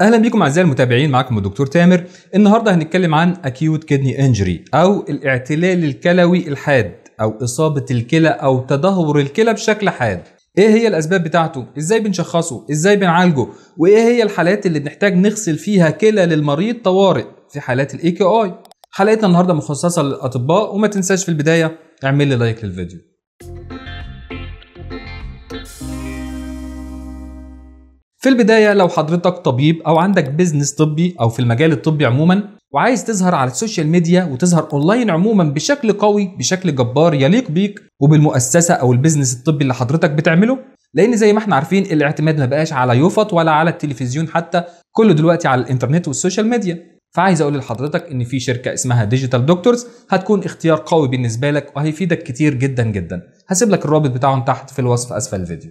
اهلا بيكم اعزائي المتابعين معكم الدكتور تامر النهارده هنتكلم عن acute kidney injury او الاعتلال الكلوي الحاد او اصابه الكلى او تدهور الكلى بشكل حاد ايه هي الاسباب بتاعته ازاي بنشخصه ازاي بنعالجه وايه هي الحالات اللي بنحتاج نغسل فيها كلى للمريض طوارئ في حالات الاي كي اي حلقتنا النهارده مخصصه للاطباء وما تنساش في البدايه اعمل لي لايك للفيديو في البداية لو حضرتك طبيب أو عندك بيزنس طبي أو في المجال الطبي عموما وعايز تظهر على السوشيال ميديا وتظهر اونلاين عموما بشكل قوي بشكل جبار يليق بيك وبالمؤسسة أو البيزنس الطبي اللي حضرتك بتعمله لأن زي ما احنا عارفين الاعتماد ما بقاش على يوفط ولا على التلفزيون حتى كله دلوقتي على الإنترنت والسوشيال ميديا فعايز اقول لحضرتك ان في شركه اسمها ديجيتال دكتورز هتكون اختيار قوي بالنسبه لك وهيفيدك كتير جدا جدا هسيب لك الرابط بتاعهم تحت في الوصف اسفل الفيديو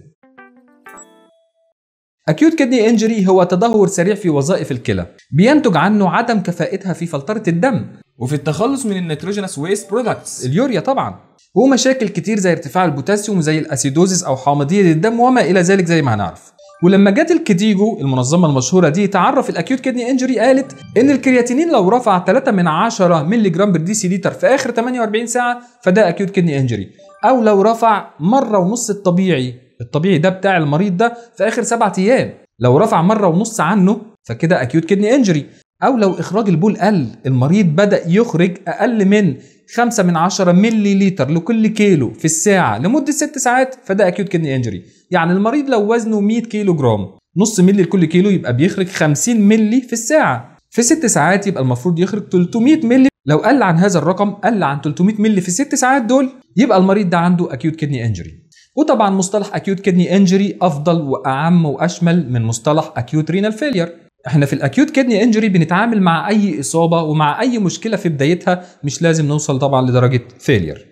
acute kidney injury هو تدهور سريع في وظائف الكلى بينتج عنه عدم كفاءتها في فلترة الدم وفي التخلص من النيتروجينس ويست برودكتس اليوريا طبعا ومشاكل كتير زي ارتفاع البوتاسيوم زي الاسيدوزيس او حامضيه الدم وما الى ذلك زي ما هنعرف ولما جت الكديجو المنظمة المشهورة دي تعرف الاكيوت كدني انجري قالت ان الكرياتينين لو رفع 3 من 10 مللي جرام بالديسي لتر في اخر 48 ساعة فده اكيوت كدني انجري او لو رفع مرة ونص الطبيعي الطبيعي ده بتاع المريض ده في اخر سبعة ايام لو رفع مرة ونص عنه فكده اكيوت كدني انجري او لو اخراج البول قل المريض بدا يخرج اقل من 5 من 10 ملي لتر لكل كيلو في الساعه لمده 6 ساعات فده اكيوت كدني انجري يعني المريض لو وزنه 100 كيلو جرام نص ملي لكل كيلو يبقى بيخرج 50 ملي في الساعه في 6 ساعات يبقى المفروض يخرج 300 ملي لو قل عن هذا الرقم قل عن 300 ملي في 6 ساعات دول يبقى المريض ده عنده اكيوت كدني انجري وطبعا مصطلح acute kidney injury افضل واعم واشمل من مصطلح acute renal failure احنا في الاكيوت كدني انجري بنتعامل مع اي اصابه ومع اي مشكله في بدايتها مش لازم نوصل طبعا لدرجه فيلير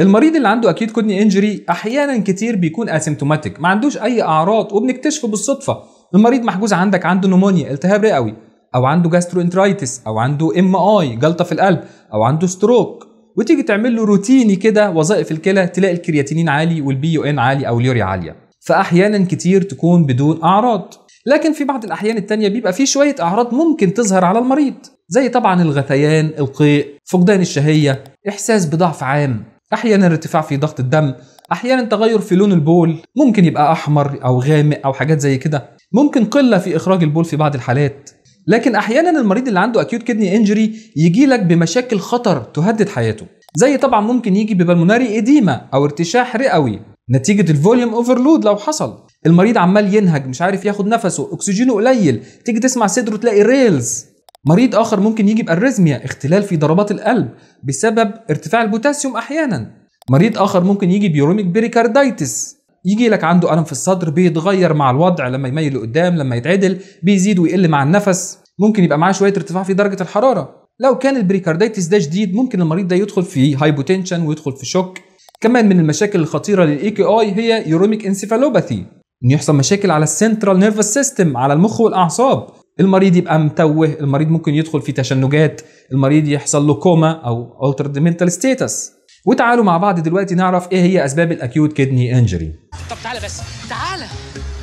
المريض اللي عنده اكيوت كودني انجري احيانا كتير بيكون اسيمتوماتيك ما عندوش اي اعراض وبنكتشفه بالصدفه المريض محجوز عندك عنده نمونيا التهاب رئوي او عنده جاسترو انترايتس او عنده ام اي جلطه في القلب او عنده ستروك وتيجي تعمل له روتيني كده وظائف الكلى تلاقي الكرياتينين عالي والبي يو ان عالي او اليوريا عاليه فاحيانا كتير تكون بدون اعراض لكن في بعض الاحيان التانية بيبقى في شويه اعراض ممكن تظهر على المريض زي طبعا الغثيان القيء فقدان الشهيه احساس بضعف عام احيانا ارتفاع في ضغط الدم احيانا تغير في لون البول ممكن يبقى احمر او غامق او حاجات زي كده ممكن قله في اخراج البول في بعض الحالات لكن احيانا المريض اللي عنده اكيوت كدني انجري يجي لك بمشاكل خطر تهدد حياته زي طبعا ممكن يجي ببلموناري اديما او ارتشاح رئوي نتيجه الفوليوم اوفرلود لو حصل المريض عمال ينهج مش عارف ياخد نفسه اكسجينه قليل تيجي تسمع صدره تلاقي ريلز مريض اخر ممكن يجي بارزميا اختلال في ضربات القلب بسبب ارتفاع البوتاسيوم احيانا مريض اخر ممكن يجي بيوروميك بيريكاردايتس يجي لك عنده الم في الصدر بيتغير مع الوضع لما يميل لقدام لما يتعدل بيزيد ويقل مع النفس ممكن يبقى معاه شويه ارتفاع في درجه الحراره لو كان البريكارديتس ده شديد ممكن المريض ده يدخل في هايبوتنشن ويدخل في شوك كمان من المشاكل الخطيره للاي كي اي هي يوروميك انسيفالوباثي ان يحصل مشاكل على السنترال نيرفس سيستم على المخ والاعصاب المريض يبقى متوه المريض ممكن يدخل في تشنجات المريض يحصل له كوما او altered mental status وتعالوا مع بعض دلوقتي نعرف ايه هي اسباب الاكيوت كدني انجري طب تعالى بس تعالى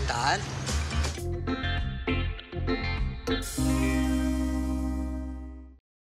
تعال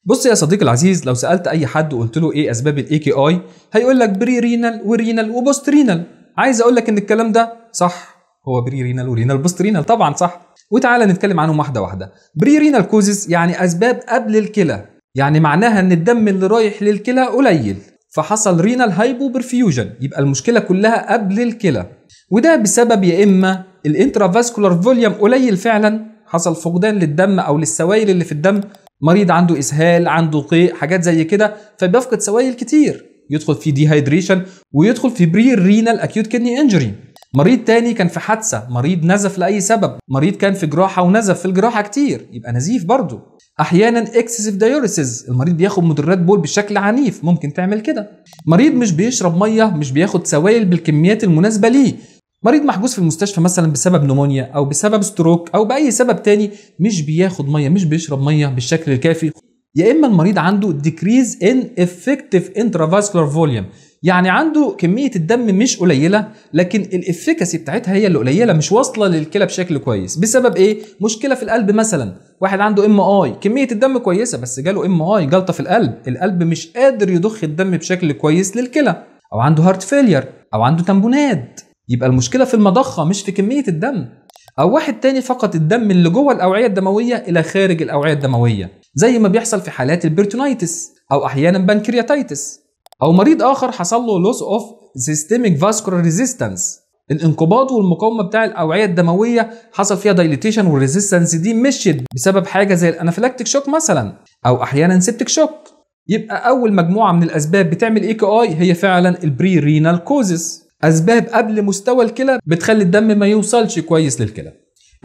بص يا صديقي العزيز لو سالت اي حد وقلت له ايه اسباب الاي كي اي هيقول لك بري رينال ورينال وبوست رينال عايز اقول لك ان الكلام ده صح هو بري رينال ورينال بوست رينال طبعا صح وتعالى نتكلم عنهم واحده واحده بري رينال كوزز يعني اسباب قبل الكلى يعني معناها ان الدم اللي رايح للكلى قليل فحصل رينال برفيوجن يبقى المشكله كلها قبل الكلى وده بسبب يا اما الانترافاسكولار فوليوم قليل فعلا حصل فقدان للدم او للسوائل اللي في الدم مريض عنده اسهال عنده قيء حاجات زي كده فبيفقد سوائل كتير يدخل في ديهايدريشن ويدخل في بري رينال اكيوت كدني انجري مريض تاني كان في حادثه مريض نزف لاي سبب مريض كان في جراحه ونزف في الجراحه كتير يبقى نزيف برضه احيانا اكسسيف دايوريسز المريض بياخد مدرات بول بشكل عنيف ممكن تعمل كده مريض مش بيشرب ميه مش بياخد سوائل بالكميات المناسبه ليه مريض محجوز في المستشفى مثلا بسبب نمونيا او بسبب ستروك او باي سبب تاني مش بياخد ميه مش بيشرب ميه بالشكل الكافي يا اما المريض عنده ديكريز ان افكتيف انترافاسكولار فوليوم يعني عنده كميه الدم مش قليله لكن الافكاسي بتاعتها هي اللي قليله مش واصله للكلى بشكل كويس بسبب ايه مشكله في القلب مثلا واحد عنده ام اي كميه الدم كويسه بس جاله ام اي جلطه في القلب القلب مش قادر يضخ الدم بشكل كويس للكلى او عنده هارت فيلير او عنده تمبونات يبقى المشكله في المضخه مش في كميه الدم او واحد تاني فقط الدم اللي جوه الاوعيه الدمويه الى خارج الاوعيه الدمويه زي ما بيحصل في حالات البرتونيتس او احيانا بنكرياتايتس او مريض اخر حصل له لوس اوف سيستميك فاسكولار ريزيستنس الانقباض والمقاومه بتاع الاوعيه الدمويه حصل فيها دايليتيشن والريزيستنس دي مشيت بسبب حاجه زي الانافلاكتيك شوك مثلا او احيانا سيبتيك شوك يبقى اول مجموعه من الاسباب بتعمل اي كي اي هي فعلا البري رينال كوزز اسباب قبل مستوى الكلى بتخلي الدم ما يوصلش كويس للكلى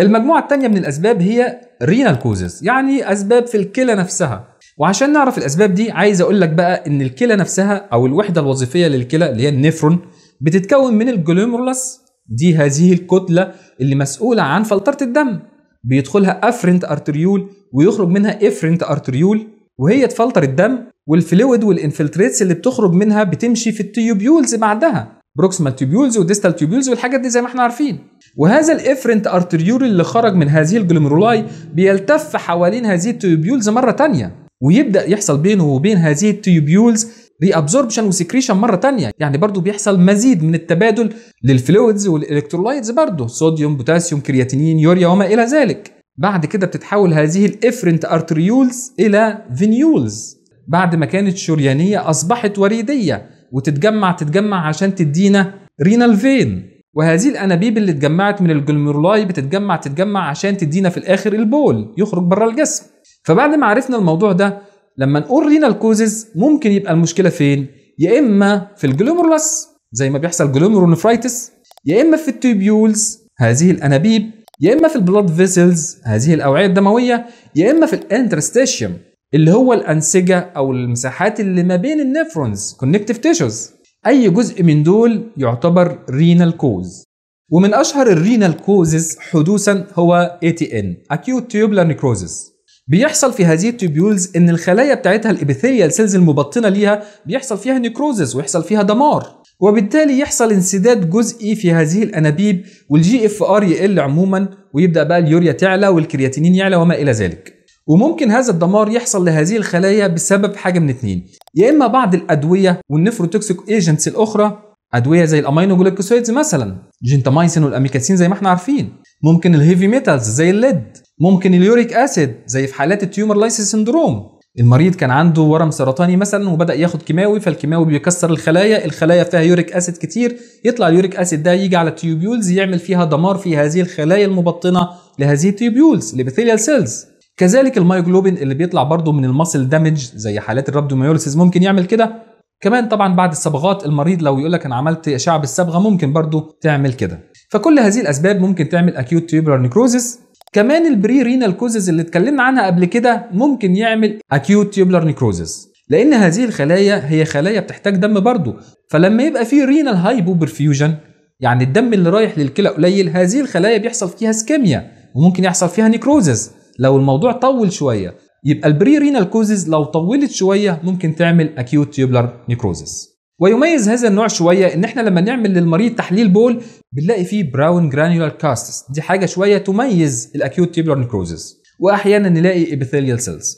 المجموعه الثانيه من الاسباب هي رينال كوزز يعني اسباب في الكلى نفسها وعشان نعرف الاسباب دي عايز اقول لك بقى ان الكلى نفسها او الوحده الوظيفيه للكلى اللي هي النفرون بتتكون من الجلوميرولس دي هذه الكتله اللي مسؤوله عن فلتره الدم بيدخلها افرنت ارتريول ويخرج منها افرنت ارتريول وهي تفلتر الدم والفلويد والانفلتريتس اللي بتخرج منها بتمشي في التيوبيولز بعدها بروكسيمال تيوبيولز وديستال تيوبيولز والحاجات دي زي ما احنا عارفين وهذا الافرنت ارتريول اللي خرج من هذه الجلوميرولاي بيلتف حوالين هذه التيوبيولز مره ثانيه ويبدا يحصل بينه وبين هذه التيوبيولز ريابزوربشن وسكريشن مره ثانيه يعني برضو بيحصل مزيد من التبادل للفلويدز والالكترولايتس برضو صوديوم بوتاسيوم كرياتينين يوريا وما الى ذلك بعد كده بتتحول هذه الافرنت ارتريولز الى فينيولز بعد ما كانت شريانيه اصبحت وريديه وتتجمع تتجمع عشان تدينا رينال فين وهذه الانابيب اللي اتجمعت من الجلميرولاي بتتجمع تتجمع عشان تدينا في الاخر البول يخرج بره الجسم فبعد ما عرفنا الموضوع ده لما نقول رينال كوزز ممكن يبقى المشكله فين يا اما في الجلوميرولس زي ما بيحصل جلومرونفرايتس يا اما في التوبيولز هذه الانابيب يا اما في البلاد فيسلز هذه الاوعيه الدمويه يا اما في الانترستيشيوم اللي هو الانسجه او المساحات اللي ما بين النيفرونز كونكتيف تيشوز اي جزء من دول يعتبر رينال كوز ومن اشهر الرينال كوزز حدوثا هو ATN acute tubular necrosis بيحصل في هذه التوبيولز ان الخلايا بتاعتها الابيثيليال سيلز المبطنه ليها بيحصل فيها نيكروزس ويحصل فيها دمار وبالتالي يحصل انسداد جزئي في هذه الانابيب والجي اف ار يقل عموما ويبدا بقى اليوريا تعلى والكرياتينين يعلى وما الى ذلك وممكن هذا الدمار يحصل لهذه الخلايا بسبب حاجه من اتنين يا اما بعض الادويه والنفروتوكسيك ايجنتس الاخرى ادويه زي الامينوجلوكوسيدز مثلا جينتامايسين والاميكاسين زي ما احنا عارفين ممكن الهيفي ميتالز زي الليد ممكن اليوريك اسيد زي في حالات التيومر لايسيس سندروم المريض كان عنده ورم سرطاني مثلا وبدا ياخد كيماوي فالكيماوي بيكسر الخلايا الخلايا فيها يوريك اسيد كتير يطلع اليوريك اسيد ده يجي على التيوبيولز يعمل فيها دمار في هذه الخلايا المبطنه لهذه التيوبيولز الابيثيليال سيلز كذلك المايوجلوبين اللي بيطلع برضه من المصل دامج زي حالات الرابدوميوليسيس ممكن يعمل كده كمان طبعا بعد الصبغات المريض لو يقول لك انا عملت اشعه بالصبغه ممكن برضه تعمل كده فكل هذه الاسباب ممكن تعمل اكيوت تيوبولار نيكروزيس كمان البري رينال كوزز اللي اتكلمنا عنها قبل كده ممكن يعمل اكيوت تيوبلر نيكروزز لان هذه الخلايا هي خلايا بتحتاج دم برضه فلما يبقى في رينال هايبو برفيوجن يعني الدم اللي رايح للكلى قليل هذه الخلايا بيحصل فيها سكيميا وممكن يحصل فيها نيكروزز لو الموضوع طول شويه يبقى البري رينال كوزز لو طولت شويه ممكن تعمل اكيوت تيوبلر نيكروزز ويميز هذا النوع شويه ان احنا لما نعمل للمريض تحليل بول بنلاقي فيه براون جرانيولار كاستس دي حاجه شويه تميز الاكيوت تيبلر نكروزز واحيانا نلاقي ابيثيليال سيلز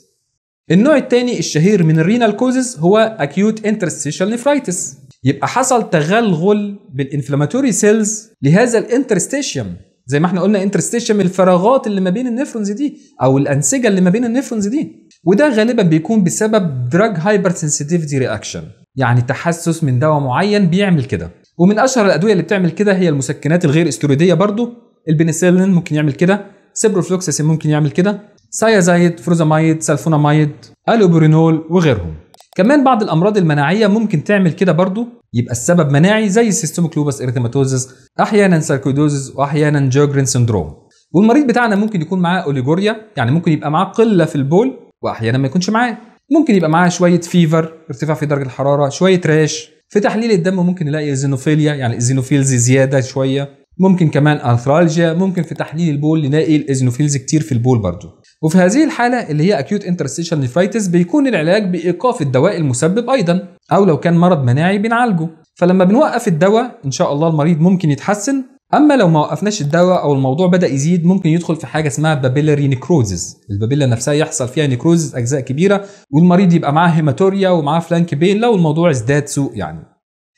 النوع الثاني الشهير من الرينال كوزز هو اكيوت انترستيشال نيفرايتس يبقى حصل تغلغل بالانفلاماتوري سيلز لهذا الانترستيشيوم زي ما احنا قلنا انترستيشيوم الفراغات اللي ما بين النفرونز دي او الانسجه اللي ما بين النفرونز دي وده غالبا بيكون بسبب دراج هايبر سنسيتيفيتي رياكشن يعني تحسس من دواء معين بيعمل كده ومن اشهر الادويه اللي بتعمل كده هي المسكنات الغير استرويديه برضو البنسلين ممكن يعمل كده سيبروفلوكساسين ممكن يعمل كده سايازايد فروزامايد سلفونامايد الوبرينول وغيرهم كمان بعض الامراض المناعيه ممكن تعمل كده برضو يبقى السبب مناعي زي السيستميك لوبس اريثيماتوزس احيانا ساركويدوزس واحيانا جوجرين سندروم والمريض بتاعنا ممكن يكون معاه اوليجوريا يعني ممكن يبقى معاه قله في البول واحيانا ما يكونش معاه ممكن يبقى معاه شويه فيفر ارتفاع في درجه الحراره شويه راش في تحليل الدم ممكن نلاقي زينوفيليا يعني الزينوفيلز زياده شويه ممكن كمان ارثرالجيا ممكن في تحليل البول نلاقي الازينوفيلز كتير في البول برضه وفي هذه الحالة اللي هي أكيوت انترستيشال نيفرايتس بيكون العلاج بإيقاف الدواء المسبب أيضا أو لو كان مرض مناعي بنعالجه فلما بنوقف الدواء إن شاء الله المريض ممكن يتحسن اما لو ما وقفناش الدواء او الموضوع بدا يزيد ممكن يدخل في حاجه اسمها بابيلاري نيكروزز البابيلا نفسها يحصل فيها نيكروزز اجزاء كبيره والمريض يبقى معاه هيماتوريا ومعاه فلانك بين لو الموضوع ازداد سوء يعني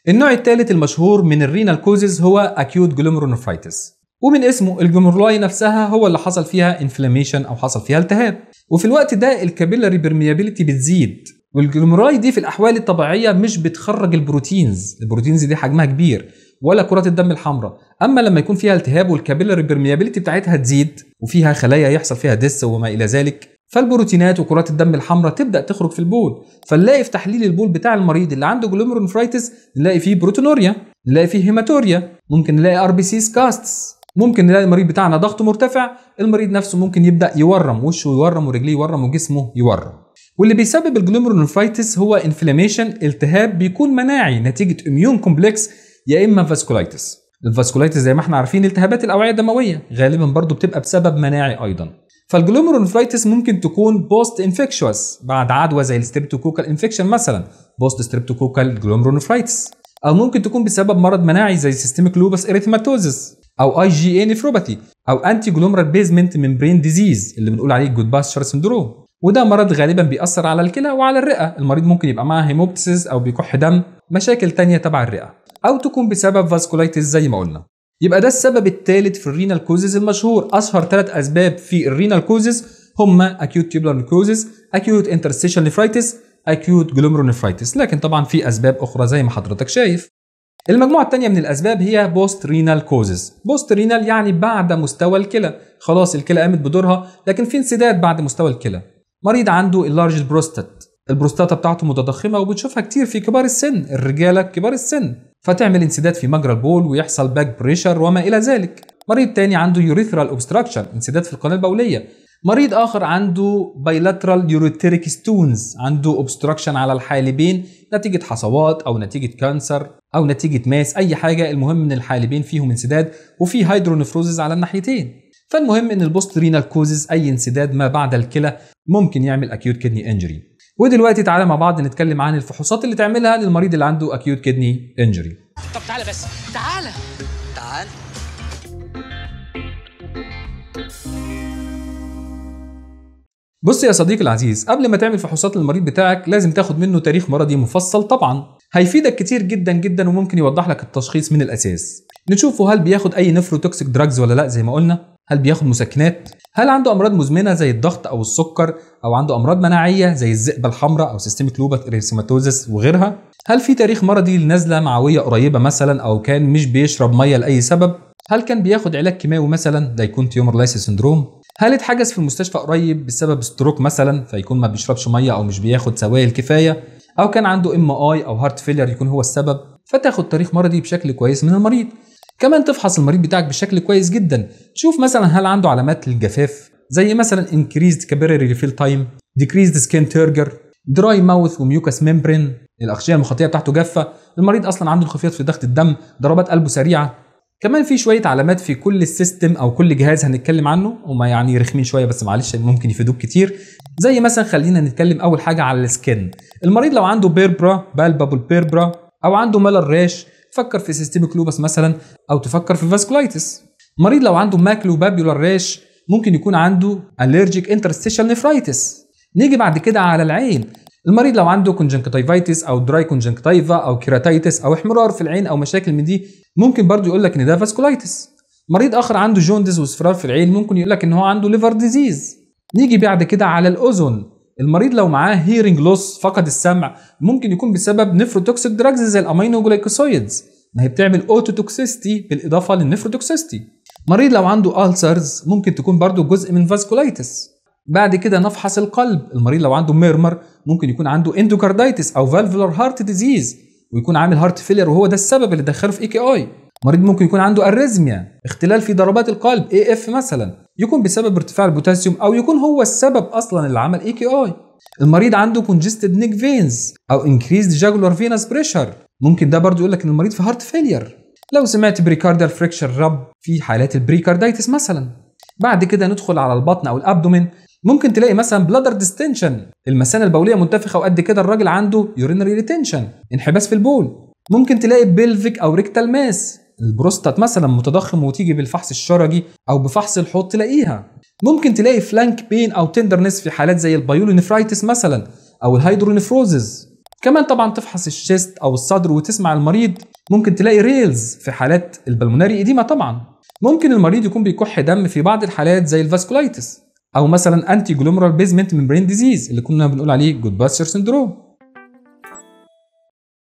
النوع الثالث المشهور من الرينال كوزز هو اكيوت جلوميرونيفرايتس ومن اسمه الجلوميرولاي نفسها هو اللي حصل فيها انفلاميشن او حصل فيها التهاب وفي الوقت ده الكابيلاري برميابيلتي بتزيد والجلوميرولاي دي في الاحوال الطبيعيه مش بتخرج البروتينز البروتينز دي حجمها كبير ولا كرات الدم الحمراء اما لما يكون فيها التهاب والكابيلاري برميابيليتي بتاعتها تزيد وفيها خلايا يحصل فيها دس وما الى ذلك فالبروتينات وكرات الدم الحمراء تبدا تخرج في البول فنلاقي في تحليل البول بتاع المريض اللي عنده جلومرونفرايتس نلاقي فيه بروتينوريا نلاقي فيه هيماتوريا ممكن نلاقي ار بي سيز كاستس ممكن نلاقي المريض بتاعنا ضغطه مرتفع المريض نفسه ممكن يبدا يورم وشه يورم ورجليه يورم وجسمه يورم واللي بيسبب الجلومرونفرايتس هو انفلاميشن التهاب بيكون مناعي نتيجه اميون كومبلكس يا اما فاسكولايتس الفاسكولايتس زي ما احنا عارفين التهابات الاوعيه الدمويه غالبا برضو بتبقى بسبب مناعي ايضا فالجلوميرونفرايتس ممكن تكون بوست انفكشوس بعد عدوى زي الستريبتوكوكال انفكشن مثلا بوست ستريبتوكوكال جلوميرونفرايتس او ممكن تكون بسبب مرض مناعي زي سيستميك لوبس اريثماتوزس او اي جي اي نفروباثي او انتي جلومرال بيزمنت ممبرين ديزيز اللي بنقول عليه جود باستشر سندروم وده مرض غالبا بيأثر على الكلى وعلى الرئه المريض ممكن يبقى معاه هيموبتسيس او بيكح دم مشاكل تانية تبع الرئه أو تكون بسبب فاسكولايتس زي ما قلنا يبقى ده السبب الثالث في الرينال كوزز المشهور أشهر ثلاث أسباب في الرينال كوزز هما acute tubular necrosis acute interstitial nephritis acute glomerulonephritis لكن طبعا في أسباب أخرى زي ما حضرتك شايف المجموعة الثانية من الأسباب هي بوست رينال كوزز بوست رينال يعني بعد مستوى الكلى خلاص الكلى قامت بدورها لكن في انسداد بعد مستوى الكلى مريض عنده اللارج بروستات البروستاتا بتاعته متضخمة وبنشوفها كتير في كبار السن الرجالة كبار السن فتعمل انسداد في مجرى البول ويحصل باك بريشر وما الى ذلك مريض تاني عنده يوريثرال اوبستراكشن انسداد في القناه البوليه مريض اخر عنده بايلاترال يوريتريك ستونز عنده اوبستراكشن على الحالبين نتيجه حصوات او نتيجه كانسر او نتيجه ماس اي حاجه المهم ان الحالبين فيهم انسداد وفي هيدرونفروزز على الناحيتين فالمهم ان البوست رينال كوزز اي انسداد ما بعد الكلى ممكن يعمل اكيوت كدني انجري ودلوقتي تعالى مع بعض نتكلم عن الفحوصات اللي تعملها للمريض اللي عنده اكيوت كدني انجري طب تعالى بس تعالى تعال بص يا صديقي العزيز قبل ما تعمل فحوصات للمريض بتاعك لازم تاخد منه تاريخ مرضي مفصل طبعا هيفيدك كتير جدا جدا وممكن يوضح لك التشخيص من الاساس نشوفه هل بياخد اي نفروتوكسيك دراجز ولا لا زي ما قلنا هل بياخد مسكنات هل عنده امراض مزمنه زي الضغط او السكر او عنده امراض مناعيه زي الذئبه الحمراء او سيستميك لوبات اريثيماتوزس وغيرها هل في تاريخ مرضي لنزله معويه قريبه مثلا او كان مش بيشرب ميه لاي سبب هل كان بياخد علاج كيماوي مثلا ده يكون تيومر لايس سندروم هل اتحجز في المستشفى قريب بسبب ستروك مثلا فيكون ما بيشربش ميه او مش بياخد سوائل كفايه او كان عنده ام اي او هارت فيلر يكون هو السبب فتاخد تاريخ مرضي بشكل كويس من المريض كمان تفحص المريض بتاعك بشكل كويس جدا تشوف مثلا هل عنده علامات للجفاف زي مثلا increased capillary refill time decreased skin turgor dry mouth mucous membrane الاغشيه المخاطيه بتاعته جافه المريض اصلا عنده انخفاض في ضغط الدم ضربات قلبه سريعه كمان في شويه علامات في كل السيستم او كل جهاز هنتكلم عنه هما يعني رخمين شويه بس معلش يعني ممكن يفيدوك كتير زي مثلا خلينا نتكلم اول حاجه على السكن المريض لو عنده بيربرا بالبابل بيربرا او عنده ملل راش فكر في سيستميك لوبس مثلا او تفكر في فاسكولايتس مريض لو عنده بابيولار راش ممكن يكون عنده اليرجيك انترستيشال نفرايتس نيجي بعد كده على العين المريض لو عنده كونجنكتيفايتس او دراي كونجنكتيفا او كيراتايتس او احمرار في العين او مشاكل من دي ممكن برضه يقول لك ان ده فاسكولايتس مريض اخر عنده جوندز واصفرار في العين ممكن يقول لك ان هو عنده ليفر ديزيز نيجي بعد كده على الاذن المريض لو معاه هيرنج لوس فقد السمع ممكن يكون بسبب نيفروتوكسيك دراجز زي الامينو ما هي بتعمل اوتوتوكسيستي بالاضافه للنيفروتوكسيستي مريض لو عنده ألسرز ممكن تكون برضه جزء من فاسكولايتس بعد كده نفحص القلب المريض لو عنده ميرمر ممكن يكون عنده اندوكاردايتس او فالفولار هارت ديزيز ويكون عامل هارت فيلر وهو ده السبب اللي دخله في اي كي اي مريض ممكن يكون عنده اريزميا اختلال في ضربات القلب اي اف مثلا يكون بسبب ارتفاع البوتاسيوم او يكون هو السبب اصلا اللي عمل اي كي اي المريض عنده congested نيك فينز او increased جاجولار فينس بريشر ممكن ده برضه يقول لك ان المريض في هارت فيلير لو سمعت بريكاردر فريكشر رب في حالات البريكاردايتس مثلا بعد كده ندخل على البطن او الابدومين ممكن تلاقي مثلا بلادر ديستنشن المثانه البوليه منتفخه وقد كده الراجل عنده يورينري ريتنشن انحباس في البول ممكن تلاقي بيلفيك او ريكتال ماس البروستات مثلا متضخم وتيجي بالفحص الشرجي او بفحص الحوض تلاقيها ممكن تلاقي فلانك بين او تندرنس في حالات زي البايولونفرايتس مثلا او الهيدرونفروزز كمان طبعا تفحص الشيست او الصدر وتسمع المريض ممكن تلاقي ريلز في حالات البلموناري ايديما طبعا ممكن المريض يكون بيكح دم في بعض الحالات زي الفاسكولايتس او مثلا انتي جلومرال بيزمنت ممبرين ديزيز اللي كنا بنقول عليه جود باستر سندروم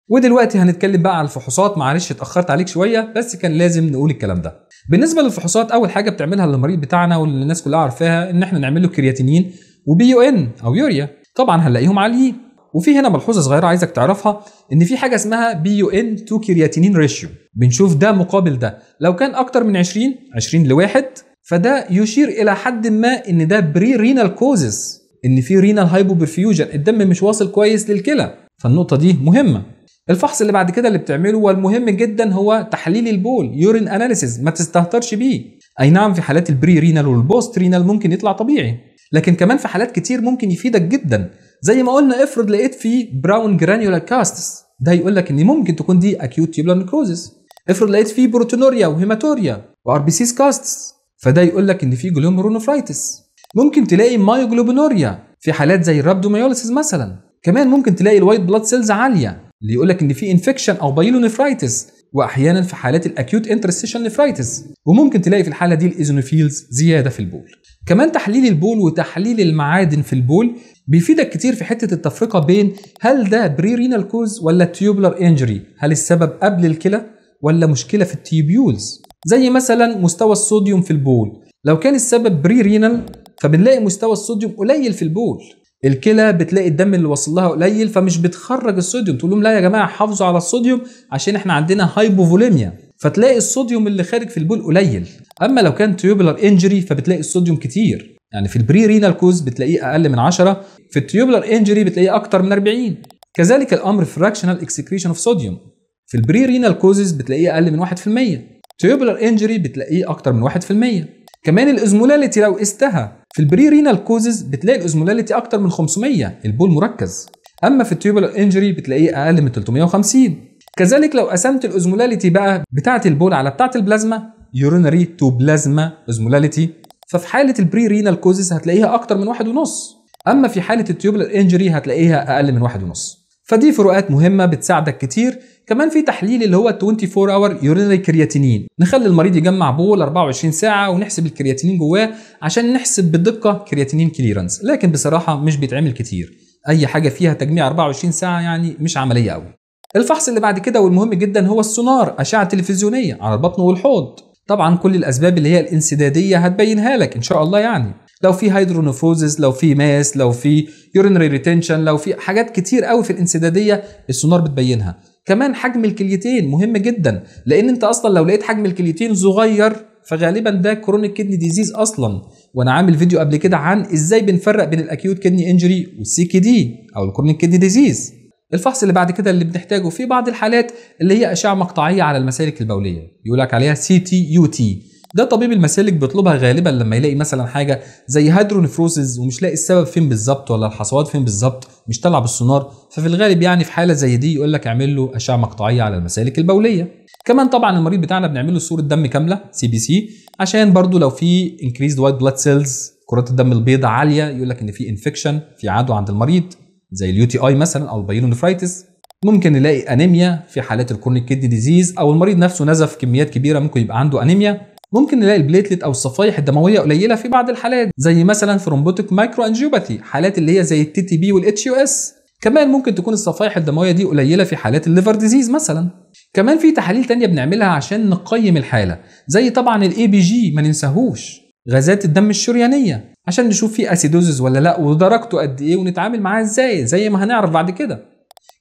ودلوقتي هنتكلم بقى عن الفحوصات معلش اتاخرت عليك شويه بس كان لازم نقول الكلام ده بالنسبه للفحوصات اول حاجه بتعملها للمريض بتاعنا واللي الناس كلها عارفاها ان احنا نعمل له كرياتينين وبي يو ان او يوريا طبعا هنلاقيهم عاليين وفي هنا ملحوظه صغيره عايزك تعرفها ان في حاجه اسمها بي يو ان تو كرياتينين ريشيو بنشوف ده مقابل ده لو كان اكتر من 20 20 لواحد فده يشير الى حد ما ان ده بري رينال كوزز ان في رينال هايبوبرفيوجن الدم مش واصل كويس للكلى فالنقطه دي مهمه الفحص اللي بعد كده اللي بتعمله والمهم جدا هو تحليل البول يورين اناليسيز ما تستهترش بيه اي نعم في حالات البري رينال والبوست رينال ممكن يطلع طبيعي لكن كمان في حالات كتير ممكن يفيدك جدا زي ما قلنا افرض لقيت فيه براون جرانيولار كاستس ده يقول لك ان ممكن تكون دي اكيوت تيوبلر نكروزس افرض لقيت فيه بروتونوريا وهيماتوريا وار بي سيس كاستس فده يقول لك ان في جلومرونوفرايتس ممكن تلاقي مايوجلوبينوريا في حالات زي الرابدوميوليسيس مثلا كمان ممكن تلاقي الوايت بلاد سيلز عاليه اللي يقول لك ان في انفكشن او بايلونيفرايتس واحيانا في حالات الاكيوت انترستيشن نفرايتس وممكن تلاقي في الحاله دي الايزونوفيلز زياده في البول كمان تحليل البول وتحليل المعادن في البول بيفيدك كتير في حته التفرقه بين هل ده بري رينال كوز ولا تيوبلر انجري هل السبب قبل الكلى ولا مشكله في التيوبيولز زي مثلا مستوى الصوديوم في البول لو كان السبب بري رينال فبنلاقي مستوى الصوديوم قليل في البول الكلى بتلاقي الدم اللي وصل لها قليل فمش بتخرج الصوديوم تقول لهم لا يا جماعه حافظوا على الصوديوم عشان احنا عندنا هايبوفوليميا فتلاقي الصوديوم اللي خارج في البول قليل اما لو كان تيوبلر انجري فبتلاقي الصوديوم كتير يعني في البري رينال كوز بتلاقيه اقل من 10 في التيوبلر انجري بتلاقيه اكتر من 40 كذلك الامر في فراكشنال اكسكريشن اوف صوديوم في البري رينال كوزز بتلاقيه اقل من 1% تيوبلر انجري بتلاقيه اكتر من 1% كمان الازمولاليتي لو قستها في البري رينال كوزز بتلاقي الازمولاليتي اكتر من 500 البول مركز اما في التيوبال انجري بتلاقيه اقل من 350 كذلك لو قسمت الازمولاليتي بقى بتاعه البول على بتاعه البلازما يورينري تو بلازما ازمولاليتي ففي حاله البري رينال كوزز هتلاقيها اكتر من واحد ونص اما في حاله التيوبال انجري هتلاقيها اقل من واحد ونص فدي فروقات مهمه بتساعدك كتير كمان في تحليل اللي هو 24 اور يورينري كرياتينين نخلي المريض يجمع بول 24 ساعه ونحسب الكرياتينين جواه عشان نحسب بدقه كرياتينين كليرنس لكن بصراحه مش بيتعمل كتير اي حاجه فيها تجميع 24 ساعه يعني مش عمليه قوي الفحص اللي بعد كده والمهم جدا هو السونار اشعه تلفزيونيه على البطن والحوض طبعا كل الاسباب اللي هي الانسداديه هتبينها لك ان شاء الله يعني لو في هيدرونفوزز لو في ماس لو في يورينري ريتنشن لو في حاجات كتير قوي في الانسداديه السونار بتبينها كمان حجم الكليتين مهم جدا لان انت اصلا لو لقيت حجم الكليتين صغير فغالبا ده كرونيك كدني ديزيز اصلا وانا عامل فيديو قبل كده عن ازاي بنفرق بين الاكيوت كدني انجري والسي كي دي او الكرونيك كدني ديزيز الفحص اللي بعد كده اللي بنحتاجه في بعض الحالات اللي هي اشعه مقطعيه على المسالك البوليه بيقول لك عليها سي تي يو تي ده طبيب المسالك بيطلبها غالبا لما يلاقي مثلا حاجه زي هيدرونفروزز ومش لاقي السبب فين بالظبط ولا الحصوات فين بالظبط مش طالعه بالسونار ففي الغالب يعني في حاله زي دي يقول لك اعمل له اشعه مقطعيه على المسالك البوليه كمان طبعا المريض بتاعنا بنعمل له صوره دم كامله سي بي سي عشان برده لو في انكريزد وايت بلاد سيلز كرات الدم البيضاء عاليه يقول لك ان في انفكشن في عدوى عند المريض زي اليو تي اي مثلا او البايلونفرايتس ممكن نلاقي انيميا في حالات الكورنيك كيدني ديزيز او المريض نفسه نزف كميات كبيره ممكن يبقى عنده انيميا ممكن نلاقي البليتلت او الصفائح الدمويه قليله في بعض الحالات زي مثلا ثرومبوتيك مايكرو انجيوباثي حالات اللي هي زي التي تي بي والاتش يو اس كمان ممكن تكون الصفائح الدمويه دي قليله في حالات الليفر ديزيز مثلا كمان في تحاليل تانية بنعملها عشان نقيم الحاله زي طبعا الاي بي جي ما ننساهوش غازات الدم الشريانيه عشان نشوف في اسيدوزز ولا لا ودرجته قد ايه ونتعامل معاها ازاي زي ما هنعرف بعد كده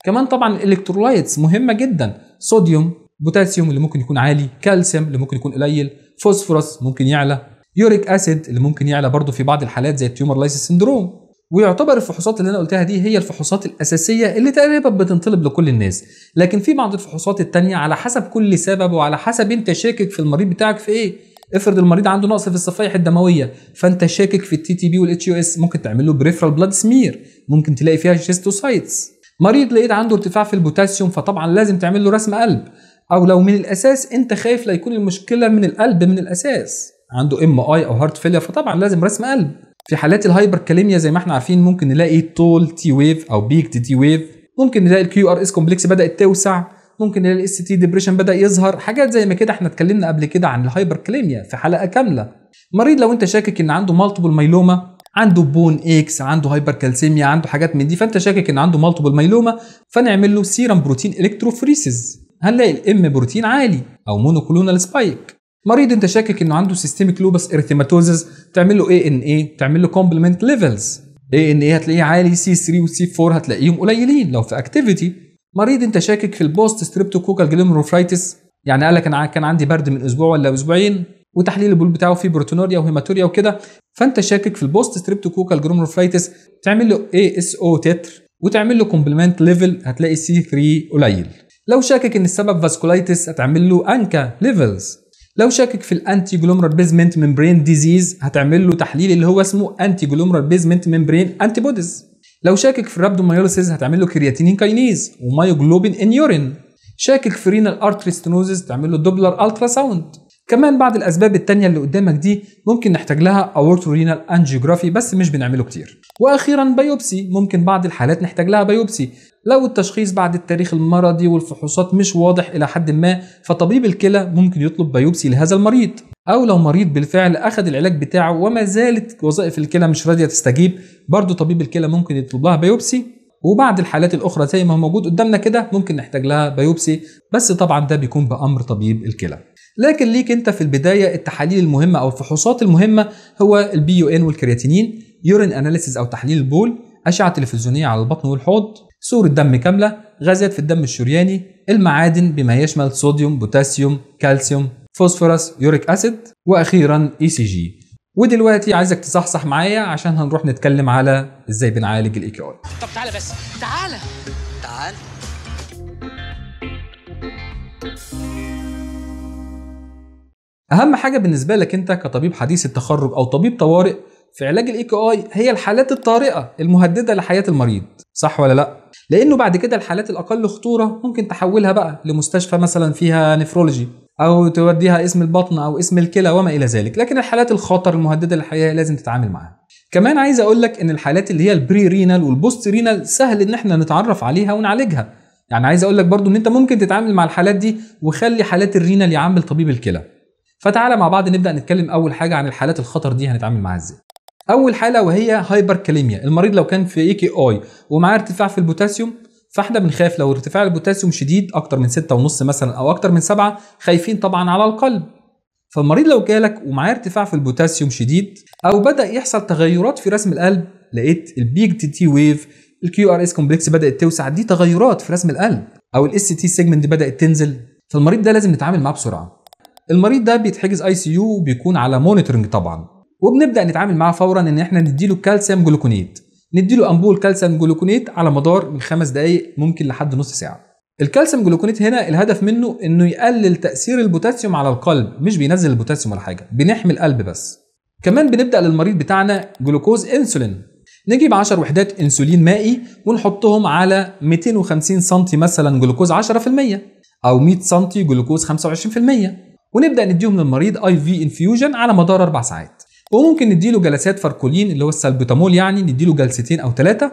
كمان طبعا الالكترولايتس مهمه جدا صوديوم بوتاسيوم اللي ممكن يكون عالي كالسيوم اللي ممكن يكون قليل فوسفورس ممكن يعلى يوريك اسيد اللي ممكن يعلى برضه في بعض الحالات زي التيومر لايسيس سندروم ويعتبر الفحوصات اللي انا قلتها دي هي الفحوصات الاساسيه اللي تقريبا بتنطلب لكل الناس لكن في بعض الفحوصات التانية على حسب كل سبب وعلى حسب انت شاكك في المريض بتاعك في ايه افرض المريض عنده نقص في الصفائح الدمويه فانت شاكك في التي تي بي والاتش يو اس e ممكن تعمل له بريفرال بلاد سمير ممكن تلاقي فيها شيستوسايتس مريض لقيت عنده ارتفاع في البوتاسيوم فطبعا لازم تعمل له رسم قلب او لو من الاساس انت خايف لا يكون المشكله من القلب من الاساس عنده ام اي او هارت فيلير فطبعا لازم رسم قلب في حالات الهايبر كاليميا زي ما احنا عارفين ممكن نلاقي تول تي ويف او بيك تي ويف ممكن نلاقي الكيو ار اس كومبلكس بدات توسع ممكن نلاقي الاس تي ديبريشن بدا يظهر حاجات زي ما كده احنا اتكلمنا قبل كده عن الهايبر كاليميا في حلقه كامله مريض لو انت شاكك ان عنده مالتيبل مايلوما عنده بون اكس عنده هايبر كالسيميا عنده حاجات من دي فانت شاكك ان عنده مالتيبل مايلوما فنعمل له سيرم بروتين الكتروفريسز هنلاقي الام بروتين عالي او مونوكلونال سبايك مريض انت شاكك انه عنده سيستميك لوبس ارثيماتوزس تعمل له اي ان اي تعمل له كومبلمنت ليفلز اي ان اي هتلاقيه عالي سي 3 وسي 4 هتلاقيهم قليلين لو في اكتيفيتي مريض انت شاكك في البوست ستريبتوكوكال جلوميروفرايتس يعني قال لك انا كان عندي برد من اسبوع ولا اسبوعين وتحليل البول بتاعه فيه بروتونوريا وهيماتوريا وكده فانت شاكك في البوست ستريبتوكوكال جلوميروفرايتس تعمل له اي اس او تتر وتعمل له كومبلمنت ليفل هتلاقي سي 3 قليل لو شاكك ان السبب فاسكولايتس هتعمل له انكا ليفلز لو شاكك في الانتي جلومرال بيزمنت ممبرين ديزيز هتعمل له تحليل اللي هو اسمه انتي جلومرال بيزمنت ممبرين انتي بوديز لو شاكك في الرابدوميوليسيس هتعمل له كرياتينين كاينيز ومايوجلوبين ان يورين شاكك في رينال ارتري ستنوزز تعمل له دوبلر التراساوند كمان بعض الاسباب الثانيه اللي قدامك دي ممكن نحتاج لها اورتو رينال انجيوجرافي بس مش بنعمله كتير واخيرا بايوبسي ممكن بعض الحالات نحتاج لها بايوبسي لو التشخيص بعد التاريخ المرضي والفحوصات مش واضح الى حد ما فطبيب الكلى ممكن يطلب بايوبسي لهذا المريض او لو مريض بالفعل اخذ العلاج بتاعه وما زالت وظائف الكلى مش راضيه تستجيب برضه طبيب الكلى ممكن يطلب لها بايوبسي وبعد الحالات الاخرى زي ما هو موجود قدامنا كده ممكن نحتاج لها بايوبسي بس طبعا ده بيكون بامر طبيب الكلى لكن ليك انت في البدايه التحاليل المهمه او الفحوصات المهمه هو البي يو ان والكرياتينين يورين اناليسيز او تحليل البول اشعه تلفزيونيه على البطن والحوض صوره دم كامله غازات في الدم الشرياني المعادن بما يشمل صوديوم بوتاسيوم كالسيوم فوسفورس يوريك اسيد واخيرا اي سي جي ودلوقتي عايزك تصحصح معايا عشان هنروح نتكلم على ازاي بنعالج الاي كي اي طب تعالى بس تعالى تعال اهم حاجه بالنسبه لك انت كطبيب حديث التخرج او طبيب طوارئ في علاج الاي كي اي هي الحالات الطارئه المهدده لحياه المريض صح ولا لا لانه بعد كده الحالات الاقل خطوره ممكن تحولها بقى لمستشفى مثلا فيها نفرولوجي او توديها اسم البطن او اسم الكلى وما الى ذلك لكن الحالات الخطر المهدده للحياه لازم تتعامل معاها كمان عايز اقول لك ان الحالات اللي هي البري رينال والبوست رينال سهل ان احنا نتعرف عليها ونعالجها يعني عايز اقول لك برضو ان انت ممكن تتعامل مع الحالات دي وخلي حالات الرينال يعامل طبيب الكلى فتعالى مع بعض نبدا نتكلم اول حاجه عن الحالات الخطر دي هنتعامل معاها ازاي اول حاله وهي هايبر كاليميا المريض لو كان في اي كي اي ومعاه ارتفاع في البوتاسيوم فاحنا بنخاف لو ارتفاع البوتاسيوم شديد اكتر من 6.5 مثلا او اكتر من 7 خايفين طبعا على القلب فالمريض لو جالك ومعاه ارتفاع في البوتاسيوم شديد او بدا يحصل تغيرات في رسم القلب لقيت البيج تي تي ويف الكيو ار اس كومبلكس بدات توسع دي تغيرات في رسم القلب او الاس تي سيجمنت بدات تنزل فالمريض ده لازم نتعامل معاه بسرعه المريض ده بيتحجز اي سي يو وبيكون على مونيتورنج طبعا وبنبدا نتعامل معاه فورا ان احنا نديله كالسيوم جلوكونيت نديله امبول كالسيوم جلوكونيت على مدار من خمس دقائق ممكن لحد نص ساعه الكالسيوم جلوكونيت هنا الهدف منه انه يقلل تاثير البوتاسيوم على القلب مش بينزل البوتاسيوم ولا حاجه بنحمي القلب بس كمان بنبدا للمريض بتاعنا جلوكوز انسولين نجيب 10 وحدات انسولين مائي ونحطهم على 250 سم مثلا جلوكوز 10% او 100 سم جلوكوز 25% ونبدا نديهم للمريض اي في انفيوجن على مدار اربع ساعات وممكن نديله جلسات فاركولين اللي هو السلبوتامول يعني نديله جلستين او ثلاثه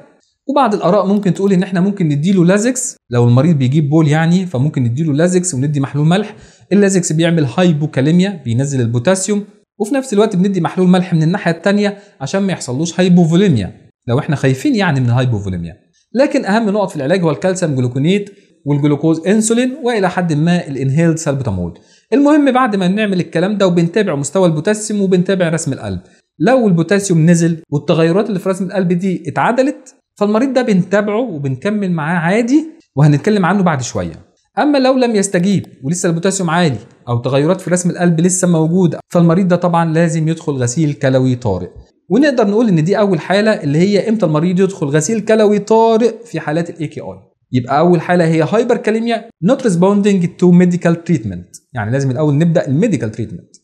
وبعض الاراء ممكن تقول ان احنا ممكن نديله لازكس لو المريض بيجيب بول يعني فممكن نديله لازكس وندي محلول ملح اللازكس بيعمل هايبوكاليميا بينزل البوتاسيوم وفي نفس الوقت بندي محلول ملح من الناحيه الثانيه عشان ما يحصلوش هايبوفوليميا لو احنا خايفين يعني من الهايبوفوليميا لكن اهم نقط في العلاج هو الكالسيوم جلوكونيت والجلوكوز انسولين والى حد ما الانهيلد سالبوتامول المهم بعد ما بنعمل الكلام ده وبنتابع مستوى البوتاسيوم وبنتابع رسم القلب لو البوتاسيوم نزل والتغيرات اللي في رسم القلب دي اتعدلت فالمريض ده بنتابعه وبنكمل معاه عادي وهنتكلم عنه بعد شويه اما لو لم يستجيب ولسه البوتاسيوم عالي او تغيرات في رسم القلب لسه موجوده فالمريض ده طبعا لازم يدخل غسيل كلوي طارئ ونقدر نقول ان دي اول حاله اللي هي امتى المريض يدخل غسيل كلوي طارئ في حالات الاي كي اي يبقى اول حاله هي هايبر كاليميا نوت ريسبوندنج تو ميديكال تريتمنت يعني لازم الاول نبدا الميديكال تريتمنت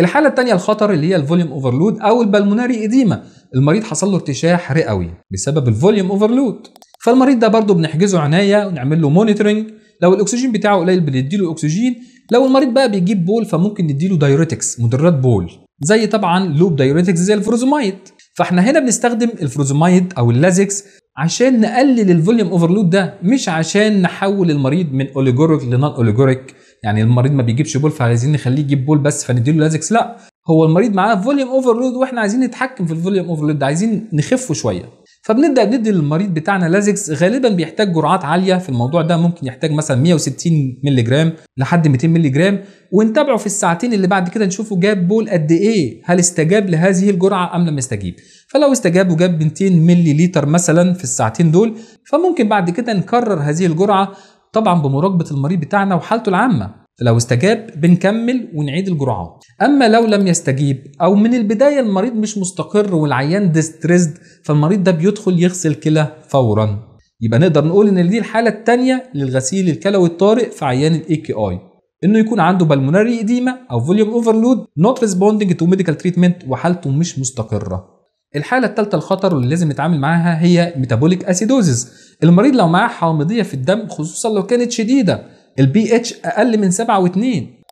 الحاله الثانيه الخطر اللي هي الفوليوم اوفرلود او البلموناري اديما المريض حصل له ارتشاح رئوي بسبب الفوليوم اوفرلود فالمريض ده برضه بنحجزه عنايه ونعمل له مونيتورنج لو الاكسجين بتاعه قليل بنديله اكسجين لو المريض بقى بيجيب بول فممكن نديله دايوريتكس مدرات بول زي طبعا لوب دايوريتكس زي الفروزومايد فاحنا هنا بنستخدم الفروزومايد او اللازكس عشان نقلل الفوليوم اوفرلود ده مش عشان نحول المريض من اوليجوريك لنون اوليجوريك يعني المريض ما بيجيبش بول فعايزين نخليه يجيب بول بس فنديله لازكس لا هو المريض معاه فوليوم اوفرلود واحنا عايزين نتحكم في الفوليوم اوفرلود ده عايزين نخفه شويه فبنبدا ندي للمريض بتاعنا لازكس غالبا بيحتاج جرعات عاليه في الموضوع ده ممكن يحتاج مثلا 160 مللي جرام لحد 200 مللي جرام ونتابعه في الساعتين اللي بعد كده نشوفه جاب بول قد ايه هل استجاب لهذه الجرعه ام لم يستجيب فلو استجاب وجاب 200 مللي لتر مثلا في الساعتين دول فممكن بعد كده نكرر هذه الجرعه طبعا بمراقبه المريض بتاعنا وحالته العامه فلو استجاب بنكمل ونعيد الجرعات اما لو لم يستجيب او من البدايه المريض مش مستقر والعيان ديستريسد فالمريض ده بيدخل يغسل كلى فورا يبقى نقدر نقول ان دي الحاله الثانيه للغسيل الكلوي الطارئ في عيان الاي كي اي انه يكون عنده بالمونري اديما او فوليوم اوفرلود نوت ريسبوندنج تو ميديكال تريتمنت وحالته مش مستقره الحاله الثالثه الخطر واللي لازم نتعامل معاها هي ميتابوليك اسيدوزيز المريض لو معاه حامضيه في الدم خصوصا لو كانت شديده البي اتش اقل من 7 و2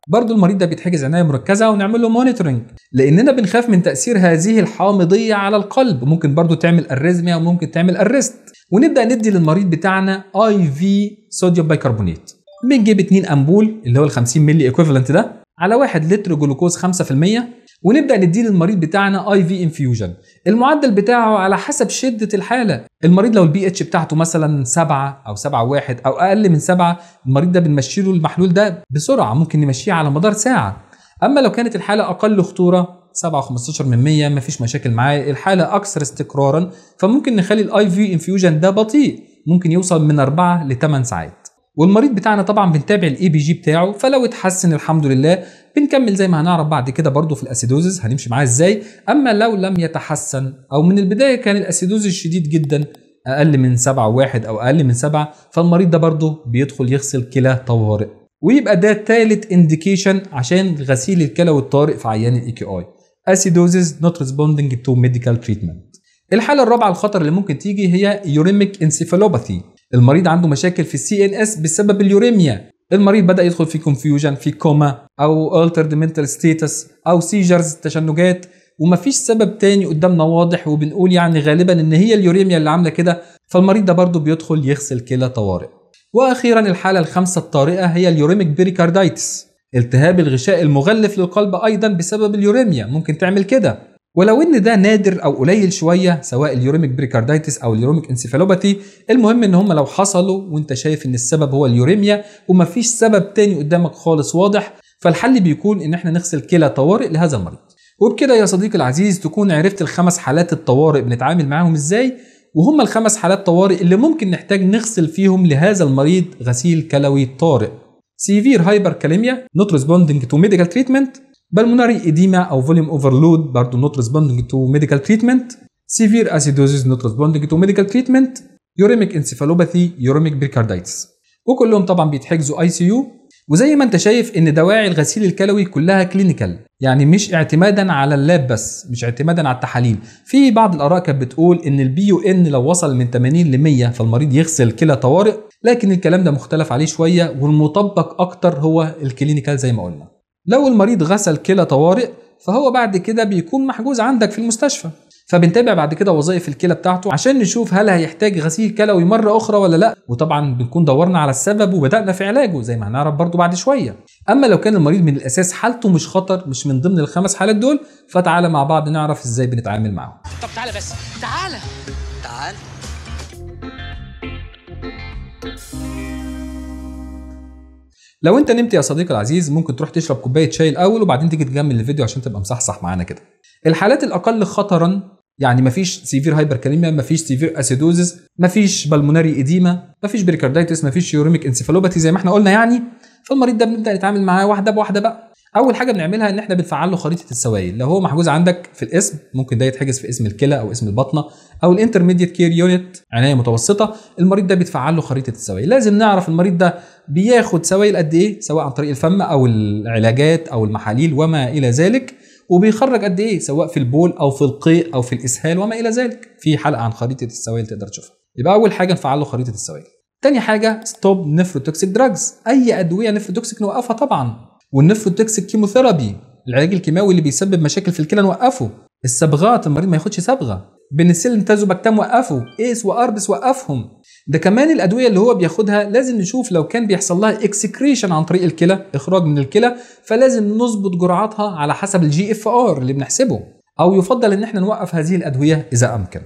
برضه المريض ده بيتحجز عنايه مركزه ونعمل له مونيتورنج لاننا بنخاف من تاثير هذه الحامضيه على القلب ممكن برضه تعمل اريزميا وممكن تعمل أريست ونبدا ندي للمريض بتاعنا اي في صوديوم بيكربونيت بنجيب 2 امبول اللي هو ال 50 مللي ايكوفالنت ده على 1 لتر جلوكوز 5% ونبدا نديه للمريض بتاعنا اي في انفيوجن المعدل بتاعه على حسب شده الحاله المريض لو البي اتش بتاعته مثلا 7 او 7 واحد او اقل من 7 المريض ده بنمشي له المحلول ده بسرعه ممكن نمشيه على مدار ساعه اما لو كانت الحاله اقل خطوره 7 من 100 مفيش مشاكل معاه الحاله اكثر استقرارا فممكن نخلي الاي في انفيوجن ده بطيء ممكن يوصل من 4 ل 8 ساعات والمريض بتاعنا طبعا بنتابع الاي بي جي بتاعه فلو اتحسن الحمد لله بنكمل زي ما هنعرف بعد كده برضه في الاسيدوزز هنمشي معاه ازاي اما لو لم يتحسن او من البدايه كان الاسيدوزز شديد جدا اقل من 7 واحد او اقل من 7 فالمريض ده برضه بيدخل يغسل كلى طوارئ ويبقى ده ثالث انديكيشن عشان غسيل الكلى والطارئ في عيان الاي كي اي اسيدوزز نوت ريسبوندنج تو ميديكال تريتمنت الحاله الرابعه الخطر اللي ممكن تيجي هي يوريميك انسيفالوباثي المريض عنده مشاكل في السي ان اس بسبب اليوريميا المريض بدا يدخل في كونفيوجن في كوما او altered mental ستيتس او سيجرز تشنجات ومفيش سبب تاني قدامنا واضح وبنقول يعني غالبا ان هي اليوريميا اللي عامله كده فالمريض ده برضه بيدخل يغسل كلى طوارئ واخيرا الحاله الخامسه الطارئه هي اليوريميك بيريكاردايتس التهاب الغشاء المغلف للقلب ايضا بسبب اليوريميا ممكن تعمل كده ولو ان ده نادر او قليل شويه سواء اليوريميك بريكاردايتس او اليوريميك انسيفالوباثي المهم ان هم لو حصلوا وانت شايف ان السبب هو اليوريميا ومفيش سبب تاني قدامك خالص واضح فالحل بيكون ان احنا نغسل كلى طوارئ لهذا المريض وبكده يا صديقي العزيز تكون عرفت الخمس حالات الطوارئ بنتعامل معاهم ازاي وهم الخمس حالات طوارئ اللي ممكن نحتاج نغسل فيهم لهذا المريض غسيل كلوي طارئ سيفير هايبر كاليميا نوت ريسبوندنج تو ميديكال تريتمنت بالموناري ايديما او فوليوم اوفرلود برضه نوت ريسبوندنج تو ميديكال تريتمنت سيفير أسيدوزيز نوت ريسبوندنج تو ميديكال تريتمنت يوريميك انسيفالوباثي يوريميك بريكاردايتس وكلهم طبعا بيتحجزوا اي سي يو وزي ما انت شايف ان دواعي الغسيل الكلوي كلها كلينيكال يعني مش اعتمادا على اللاب بس مش اعتمادا على التحاليل في بعض الاراء كانت بتقول ان البي يو ان لو وصل من 80 ل 100 فالمريض يغسل كلى طوارئ لكن الكلام ده مختلف عليه شويه والمطبق اكتر هو الكلينيكال زي ما قلنا لو المريض غسل كلى طوارئ فهو بعد كده بيكون محجوز عندك في المستشفى فبنتابع بعد كده وظائف الكلى بتاعته عشان نشوف هل هيحتاج غسيل كلوي مره اخرى ولا لا وطبعا بنكون دورنا على السبب وبدانا في علاجه زي ما هنعرف برضو بعد شويه اما لو كان المريض من الاساس حالته مش خطر مش من ضمن الخمس حالات دول فتعالى مع بعض نعرف ازاي بنتعامل معاهم طب تعالى بس تعالى تعالى لو انت نمت يا صديقي العزيز ممكن تروح تشرب كوبايه شاي الاول وبعدين تيجي تكمل الفيديو عشان تبقى مصحصح معانا كده الحالات الاقل خطرا يعني مفيش سيفير هايبر كاليميا مفيش سيفير اسيدوزز مفيش بالموناري اديما مفيش بريكارديتس مفيش يوريميك انسفالوباتي زي ما احنا قلنا يعني فالمريض ده بنبدا نتعامل معاه واحده بواحده بقى اول حاجه بنعملها ان احنا بنفعل له خريطه السوائل لو هو محجوز عندك في الاسم ممكن ده يتحجز في اسم الكلى او اسم البطنه او الانترميديت كير يونت عنايه متوسطه المريض ده بيتفعل له خريطه السوائل لازم نعرف المريض ده بياخد سوائل قد ايه سواء عن طريق الفم او العلاجات او المحاليل وما الى ذلك وبيخرج قد ايه سواء في البول او في القيء او في الاسهال وما الى ذلك في حلقه عن خريطه السوائل تقدر تشوفها يبقى اول حاجه نفعل له خريطه السوائل تاني حاجه ستوب نفروتوكسيك دراجز اي ادويه نفروتوكسيك نوقفها طبعا والنفروتوكسيك كيموثيرابي العلاج الكيماوي اللي بيسبب مشاكل في الكلى نوقفه الصبغات المريض ما ياخدش صبغه انتازو بكتام وقفه ايس واربس وقفهم ده كمان الادويه اللي هو بياخدها لازم نشوف لو كان بيحصل لها اكسكريشن عن طريق الكلى اخراج من الكلى فلازم نظبط جرعاتها على حسب الجي اف ار اللي بنحسبه او يفضل ان احنا نوقف هذه الادويه اذا امكن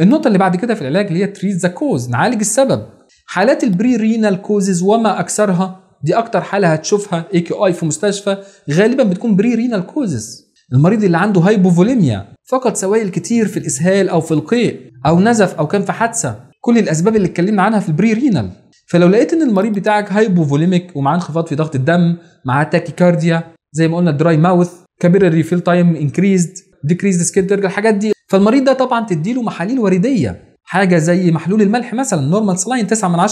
النقطه اللي بعد كده في العلاج اللي هي تريت ذا كوز نعالج السبب حالات البري رينال كوزز وما اكثرها دي اكتر حاله هتشوفها اي كي اي في مستشفى غالبا بتكون بري رينال كوزز المريض اللي عنده هايبوفوليميا فقد سوائل كتير في الاسهال او في القيء او نزف او كان في حادثه كل الاسباب اللي اتكلمنا عنها في البري رينال فلو لقيت ان المريض بتاعك هايبوفوليميك ومعاه انخفاض في ضغط الدم معاه تاكيكارديا زي ما قلنا دراي ماوث كبير الريفيل تايم انكريزد ديكريز سكيد درجه الحاجات دي فالمريض ده طبعا تديله محاليل وريديه حاجه زي محلول الملح مثلا نورمال سلاين 9 من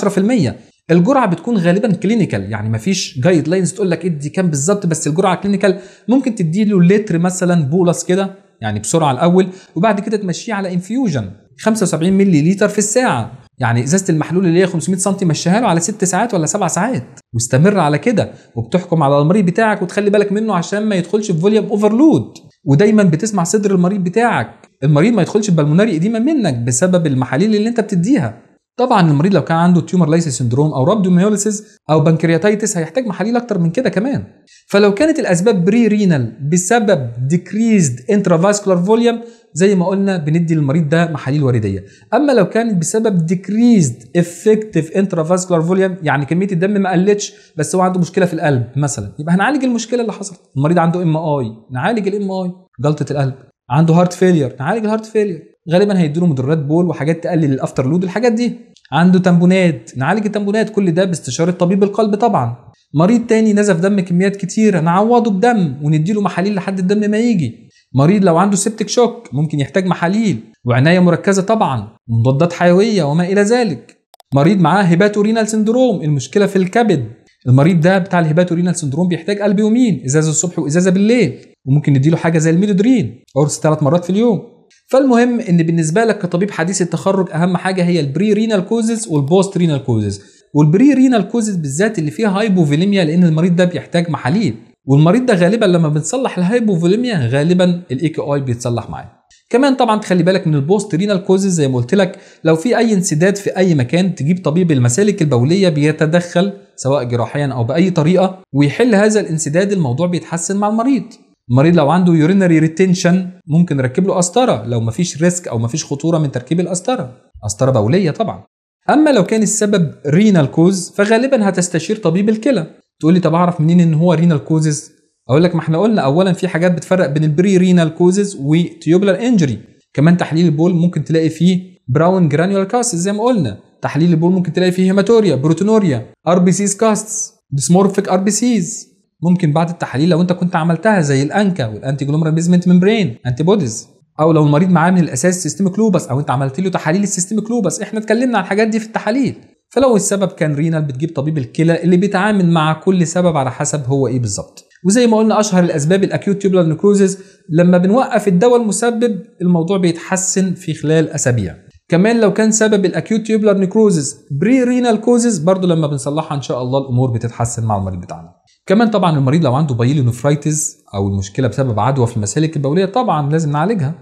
10% الجرعه بتكون غالبا كلينيكال يعني مفيش جايد لاينز تقول لك ادي كام بالظبط بس الجرعه كلينيكال ممكن تدي له لتر مثلا بولس كده يعني بسرعه الاول وبعد كده تمشيه على انفيوجن 75 لتر في الساعه يعني ازازه المحلول اللي هي 500 سم مشيها له على 6 ساعات ولا 7 ساعات واستمر على كده وبتحكم على المريض بتاعك وتخلي بالك منه عشان ما يدخلش في فوليوم اوفرلود ودايما بتسمع صدر المريض بتاعك المريض ما يدخلش بالمناري قديمه منك بسبب المحاليل اللي انت بتديها طبعا المريض لو كان عنده تيومر ليسيس سندروم او رابدوميوليسيس او بنكرياتيتس هيحتاج محاليل اكتر من كده كمان فلو كانت الاسباب بري رينال بسبب ديكريزد انترا فاسكولار فوليوم زي ما قلنا بندي للمريض ده محاليل وريديه اما لو كانت بسبب ديكريزد افكتيف فاسكولار فوليوم يعني كميه الدم ما قلتش بس هو عنده مشكله في القلب مثلا يبقى هنعالج المشكله اللي حصلت المريض عنده ام اي نعالج الام اي جلطه القلب عنده هارت فيلير نعالج الهارت فيلير غالبا هيدوا له مدرات بول وحاجات تقلل الافتر لود الحاجات دي عنده تمبونات نعالج التمبونات كل ده باستشاره طبيب القلب طبعا مريض تاني نزف دم كميات كتيره نعوضه بدم ونديله محاليل لحد الدم ما يجي مريض لو عنده سبتك شوك ممكن يحتاج محاليل وعناية مركزة طبعا ومضادات حيوية وما إلى ذلك مريض معاه هيباتورينال سندروم المشكلة في الكبد المريض ده بتاع الهيباتورينال سندروم بيحتاج قلب يومين إزازة الصبح وإزازة بالليل وممكن نديله حاجه زي الميدودرين قرص ثلاث مرات في اليوم فالمهم ان بالنسبه لك كطبيب حديث التخرج اهم حاجه هي البري رينال كوزز والبوست رينال كوزز والبري رينال كوزز بالذات اللي فيها هايبوفوليميا لان المريض ده بيحتاج محاليل والمريض ده غالبا لما بنصلح الهايبوفوليميا غالبا الاي كي اي بيتصلح معاه كمان طبعا تخلي بالك من البوست رينال كوزز زي ما قلت لك لو في اي انسداد في اي مكان تجيب طبيب المسالك البوليه بيتدخل سواء جراحيا او باي طريقه ويحل هذا الانسداد الموضوع بيتحسن مع المريض المريض لو عنده يورينري ريتنشن ممكن نركب له قسطره لو مفيش ريسك او مفيش خطوره من تركيب القسطره قسطره بوليه طبعا اما لو كان السبب رينال كوز فغالبا هتستشير طبيب الكلى تقول لي طب اعرف منين ان هو رينال كوزز اقول لك ما احنا قلنا اولا في حاجات بتفرق بين البري رينال كوزز وتيوبلر انجري كمان تحليل البول ممكن تلاقي فيه براون جرانيولار كاست زي ما قلنا تحليل البول ممكن تلاقي فيه هيماتوريا بروتونوريا ار بي سيز كاستس ديسمورفيك ار بي سيز ممكن بعد التحاليل لو انت كنت عملتها زي الانكا والانتي جلومرال ميمبرين ممبرين انتي بوديز او لو المريض معاه من الاساس سيستميك لوبس او انت عملت له تحاليل السيستميك لوبس احنا اتكلمنا عن الحاجات دي في التحاليل فلو السبب كان رينال بتجيب طبيب الكلى اللي بيتعامل مع كل سبب على حسب هو ايه بالظبط وزي ما قلنا اشهر الاسباب الاكيوت تيوبلر نكروزز لما بنوقف الدواء المسبب الموضوع بيتحسن في خلال اسابيع كمان لو كان سبب الاكيوت تيوبلر نيكروزز بري رينال كوزز برضه لما بنصلحها ان شاء الله الامور بتتحسن مع المريض بتاعنا كمان طبعا المريض لو عنده بايلينوفرايتس او المشكله بسبب عدوى في المسالك البوليه طبعا لازم نعالجها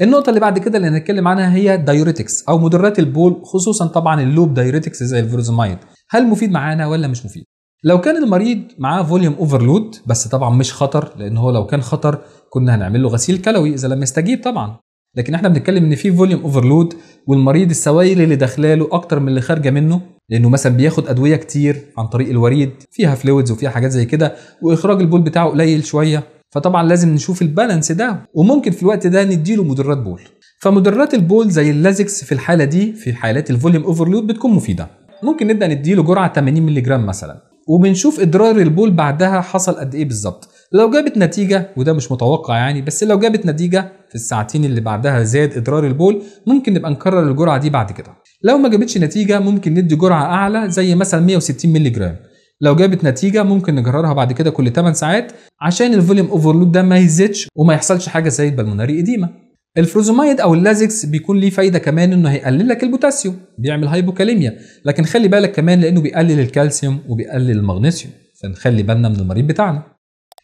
النقطة اللي بعد كده اللي هنتكلم عنها هي دايوريتكس أو مدرات البول خصوصا طبعا اللوب دايوريتكس زي الفيروزمايد هل مفيد معانا ولا مش مفيد؟ لو كان المريض معاه فوليوم اوفرلود بس طبعا مش خطر لأن هو لو كان خطر كنا هنعمل له غسيل كلوي إذا لم يستجيب طبعا لكن احنا بنتكلم ان في فوليوم اوفرلود والمريض السوائل اللي داخلاله اكتر من اللي خارجه منه لانه مثلا بياخد ادويه كتير عن طريق الوريد فيها فلويدز وفيها حاجات زي كده واخراج البول بتاعه قليل شويه فطبعا لازم نشوف البالانس ده وممكن في الوقت ده نديله مدرات بول فمدرات البول زي اللازكس في الحاله دي في حالات الفوليوم اوفرلود بتكون مفيده ممكن نبدا نديله جرعه 80 مللي جرام مثلا وبنشوف اضرار البول بعدها حصل قد ايه بالظبط لو جابت نتيجه وده مش متوقع يعني بس لو جابت نتيجه في الساعتين اللي بعدها زاد إضرار البول ممكن نبقى نكرر الجرعة دي بعد كده لو ما جابتش نتيجة ممكن ندي جرعة أعلى زي مثلا 160 مللي جرام لو جابت نتيجة ممكن نكررها بعد كده كل 8 ساعات عشان الفوليوم اوفرلود ده ما يزيدش وما يحصلش حاجة زي البلموناري إديمة الفروزومايد او اللازكس بيكون ليه فايده كمان انه هيقلل لك البوتاسيوم بيعمل هايبوكاليميا لكن خلي بالك كمان لانه بيقلل الكالسيوم وبيقلل المغنيسيوم فنخلي بالنا من المريض بتاعنا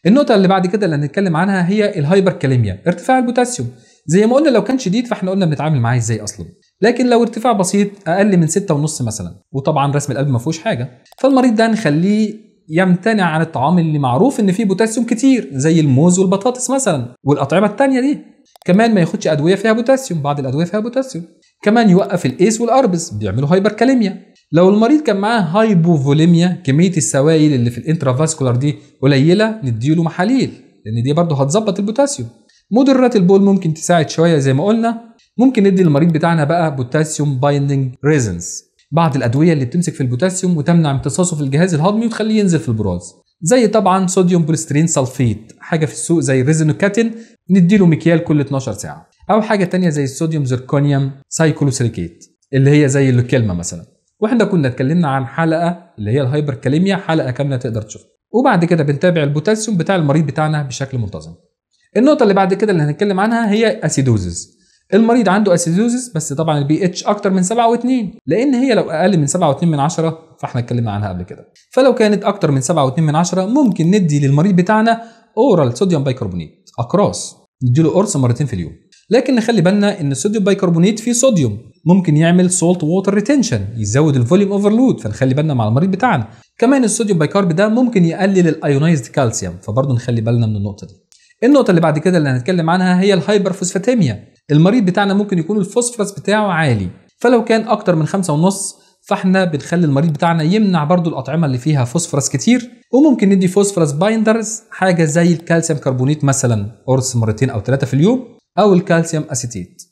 النقطة اللي بعد كده اللي هنتكلم عنها هي الهايبر كاليميا ارتفاع البوتاسيوم زي ما قلنا لو كان شديد فاحنا قلنا بنتعامل معاه ازاي اصلا لكن لو ارتفاع بسيط اقل من 6.5 مثلا وطبعا رسم القلب ما فيهوش حاجه فالمريض ده نخليه يمتنع عن الطعام اللي معروف ان فيه بوتاسيوم كتير زي الموز والبطاطس مثلا والاطعمه الثانيه دي كمان ما ياخدش ادويه فيها بوتاسيوم بعض الادويه فيها بوتاسيوم كمان يوقف الايس والاربس بيعملوا هايبر كاليميا لو المريض كان معاه هايبوفوليميا كميه السوائل اللي في الانترافاسكولار دي قليله نديله محاليل لان دي برضه هتظبط البوتاسيوم مدرات البول ممكن تساعد شويه زي ما قلنا ممكن ندي للمريض بتاعنا بقى بوتاسيوم بايندنج ريزنز بعض الادويه اللي بتمسك في البوتاسيوم وتمنع امتصاصه في الجهاز الهضمي وتخليه ينزل في البراز زي طبعا صوديوم بوليسترين سلفيت حاجه في السوق زي ريزينوكاتين نديله مكيال كل 12 ساعه او حاجه تانية زي الصوديوم زيركونيوم سايكلوسيليكيت اللي هي زي اللوكيلما مثلا واحنا كنا اتكلمنا عن حلقه اللي هي الهايبر كاليميا حلقه كامله تقدر تشوفها وبعد كده بنتابع البوتاسيوم بتاع المريض بتاعنا بشكل منتظم النقطه اللي بعد كده اللي هنتكلم عنها هي اسيدوزز المريض عنده اسيدوزز بس طبعا البي اتش اكتر من 7 و2 لان هي لو اقل من 7 و2 من 10 فاحنا اتكلمنا عنها قبل كده فلو كانت اكتر من 7 و2 من 10 ممكن ندي للمريض بتاعنا اورال صوديوم بايكربونيت اقراص نديله قرص مرتين في اليوم لكن نخلي بالنا ان الصوديوم بايكربونيت فيه صوديوم ممكن يعمل سولت ووتر ريتنشن يزود الفوليوم اوفرلود فنخلي بالنا مع المريض بتاعنا كمان الصوديوم بايكارب ده ممكن يقلل الايونايزد كالسيوم فبرضه نخلي بالنا من النقطه دي النقطه اللي بعد كده اللي هنتكلم عنها هي الهايبرفوسفاتيميا المريض بتاعنا ممكن يكون الفوسفراس بتاعه عالي فلو كان اكتر من خمسة ونص فاحنا بنخلي المريض بتاعنا يمنع برضو الأطعمة اللي فيها فوسفراس كتير وممكن ندي فوسفراس بايندرز حاجة زي الكالسيوم كربونيت مثلا قرص مرتين أو ثلاثة في اليوم أو الكالسيوم أسيتيت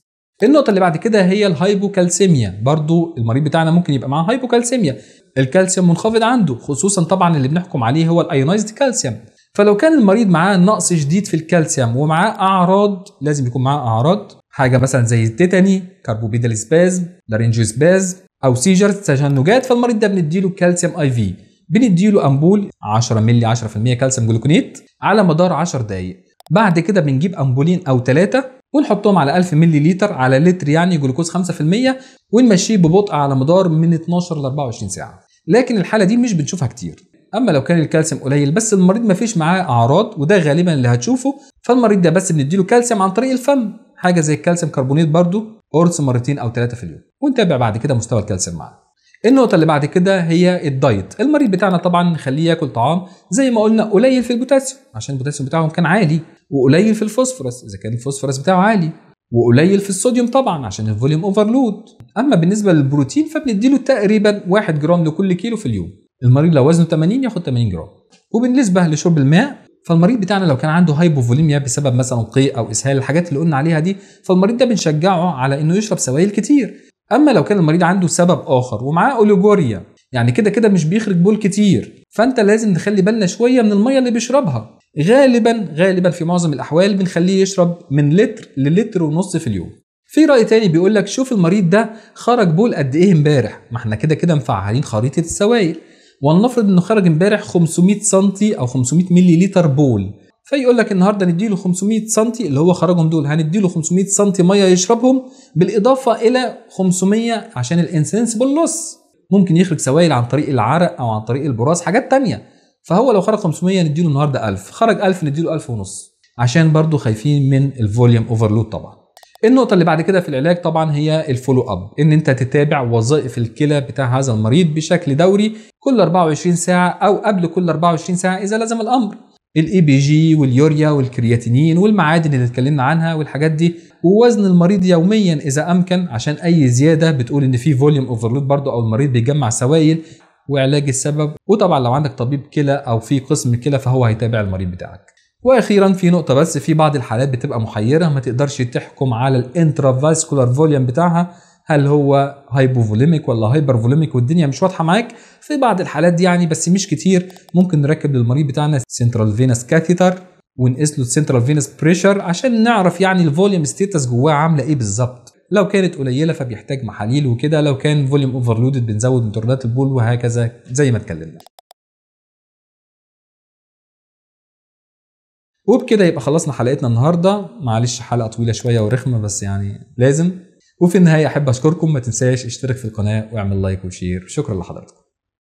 النقطه اللي بعد كده هي الهايبوكالسيميا برضو المريض بتاعنا ممكن يبقى معاه هايبوكالسيميا الكالسيوم منخفض عنده خصوصا طبعا اللي بنحكم عليه هو الايونايزد كالسيوم فلو كان المريض معاه نقص شديد في الكالسيوم ومعاه اعراض لازم يكون معاه اعراض حاجه مثلا زي التيتاني كاربوبيدال سبازم لارينجو سبازم او سيجرز تشنجات فالمريض ده بنديله كالسيوم اي في بنديله امبول 10 ملي 10% كالسيوم جلوكونيت على مدار 10 دقائق بعد كده بنجيب امبولين او ثلاثه ونحطهم على 1000 ملي لتر على لتر يعني جلوكوز 5% ونمشيه ببطء على مدار من 12 ل 24 ساعه لكن الحاله دي مش بنشوفها كتير اما لو كان الكالسيوم قليل بس المريض ما فيش معاه اعراض وده غالبا اللي هتشوفه فالمريض ده بس بنديله كالسيوم عن طريق الفم حاجه زي الكالسيوم كربونيت برضو قرص مرتين او ثلاثه في اليوم ونتابع بعد كده مستوى الكالسيوم معاه النقطة اللي بعد كده هي الدايت، المريض بتاعنا طبعا نخليه ياكل طعام زي ما قلنا قليل في البوتاسيوم عشان البوتاسيوم بتاعهم كان عالي، وقليل في الفوسفورس اذا كان الفوسفورس بتاعه عالي وقليل في الصوديوم طبعا عشان الفوليوم اوفرلود اما بالنسبه للبروتين فبنديله تقريبا 1 جرام لكل كيلو في اليوم المريض لو وزنه 80 ياخد 80 جرام وبالنسبه لشرب الماء فالمريض بتاعنا لو كان عنده هايبوفوليميا بسبب مثلا قيء او اسهال الحاجات اللي قلنا عليها دي فالمريض ده بنشجعه على انه يشرب سوائل كتير اما لو كان المريض عنده سبب اخر ومعاه اوليجوريا يعني كده كده مش بيخرج بول كتير فانت لازم نخلي بالنا شويه من الميه اللي بيشربها غالبا غالبا في معظم الاحوال بنخليه يشرب من لتر للتر ونص في اليوم في رأي تاني بيقول لك شوف المريض ده خرج بول قد ايه امبارح ما احنا كده كده مفعلين خريطة السوائل ولنفرض انه خرج امبارح 500 سم او 500 ملي لتر بول فيقول لك النهارده نديله 500 سم اللي هو خرجهم دول هنديله 500 سم ميه يشربهم بالاضافه الى 500 عشان الانسنس بالنص ممكن يخرج سوائل عن طريق العرق او عن طريق البراز حاجات تانية فهو لو خرج 500 نديله النهارده 1000 خرج 1000 نديله 1000 ونص عشان برضو خايفين من الفوليوم اوفرلود طبعا النقطة اللي بعد كده في العلاج طبعا هي الفولو اب ان انت تتابع وظائف الكلى بتاع هذا المريض بشكل دوري كل 24 ساعة او قبل كل 24 ساعة اذا لزم الامر الاي بي e جي واليوريا والكرياتينين والمعادن اللي اتكلمنا عنها والحاجات دي ووزن المريض يوميا اذا امكن عشان اي زياده بتقول ان في فوليوم اوفرلود برضو او المريض بيجمع سوائل وعلاج السبب وطبعا لو عندك طبيب كلى او في قسم كلى فهو هيتابع المريض بتاعك واخيرا في نقطه بس في بعض الحالات بتبقى محيره ما تقدرش تحكم على الانترافاسكولار فوليوم بتاعها هل هو هايبوفوليميك ولا هايبرفوليميك والدنيا مش واضحه معاك في بعض الحالات دي يعني بس مش كتير ممكن نركب للمريض بتاعنا سنترال فينس كاثيتر ونقيس له السنترال فينس بريشر عشان نعرف يعني الفوليوم ستيتس جواه عامله ايه بالظبط لو كانت قليله فبيحتاج محاليل وكده لو كان فوليوم اوفرلودد بنزود موتورات البول وهكذا زي ما اتكلمنا وبكده يبقى خلصنا حلقتنا النهارده معلش حلقه طويله شويه ورخمه بس يعني لازم وفي النهايه احب اشكركم ما تنساش اشترك في القناه واعمل لايك وشير شكرا لحضراتكم